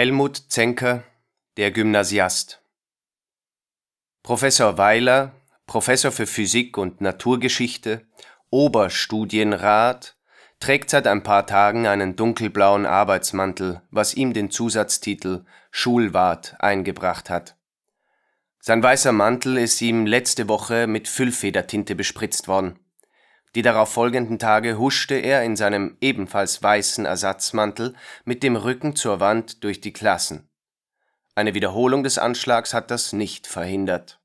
Helmut Zenker, der Gymnasiast. Professor Weiler, Professor für Physik und Naturgeschichte, Oberstudienrat, trägt seit ein paar Tagen einen dunkelblauen Arbeitsmantel, was ihm den Zusatztitel Schulwart eingebracht hat. Sein weißer Mantel ist ihm letzte Woche mit Füllfedertinte bespritzt worden. Die darauf folgenden Tage huschte er in seinem ebenfalls weißen Ersatzmantel mit dem Rücken zur Wand durch die Klassen. Eine Wiederholung des Anschlags hat das nicht verhindert.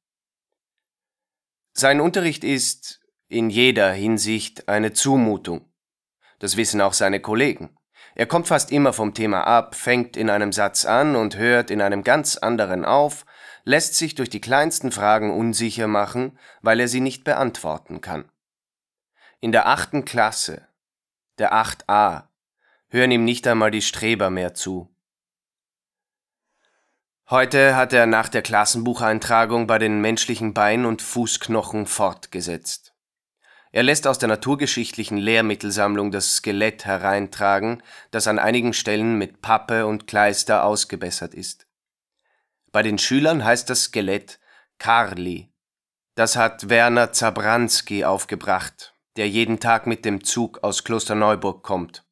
Sein Unterricht ist in jeder Hinsicht eine Zumutung. Das wissen auch seine Kollegen. Er kommt fast immer vom Thema ab, fängt in einem Satz an und hört in einem ganz anderen auf, lässt sich durch die kleinsten Fragen unsicher machen, weil er sie nicht beantworten kann. In der achten Klasse, der 8a, hören ihm nicht einmal die Streber mehr zu. Heute hat er nach der Klassenbucheintragung bei den menschlichen Bein- und Fußknochen fortgesetzt. Er lässt aus der naturgeschichtlichen Lehrmittelsammlung das Skelett hereintragen, das an einigen Stellen mit Pappe und Kleister ausgebessert ist. Bei den Schülern heißt das Skelett Karli. Das hat Werner Zabranski aufgebracht der jeden Tag mit dem Zug aus Klosterneuburg kommt.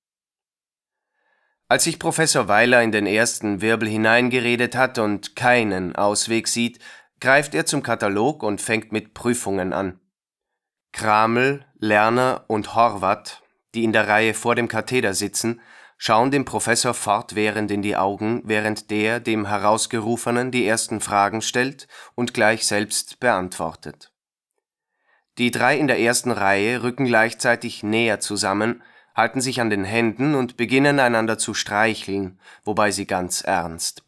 Als sich Professor Weiler in den ersten Wirbel hineingeredet hat und keinen Ausweg sieht, greift er zum Katalog und fängt mit Prüfungen an. Kramel, Lerner und Horvath, die in der Reihe vor dem Katheder sitzen, schauen dem Professor fortwährend in die Augen, während der dem Herausgerufenen die ersten Fragen stellt und gleich selbst beantwortet. Die drei in der ersten Reihe rücken gleichzeitig näher zusammen, halten sich an den Händen und beginnen einander zu streicheln, wobei sie ganz ernst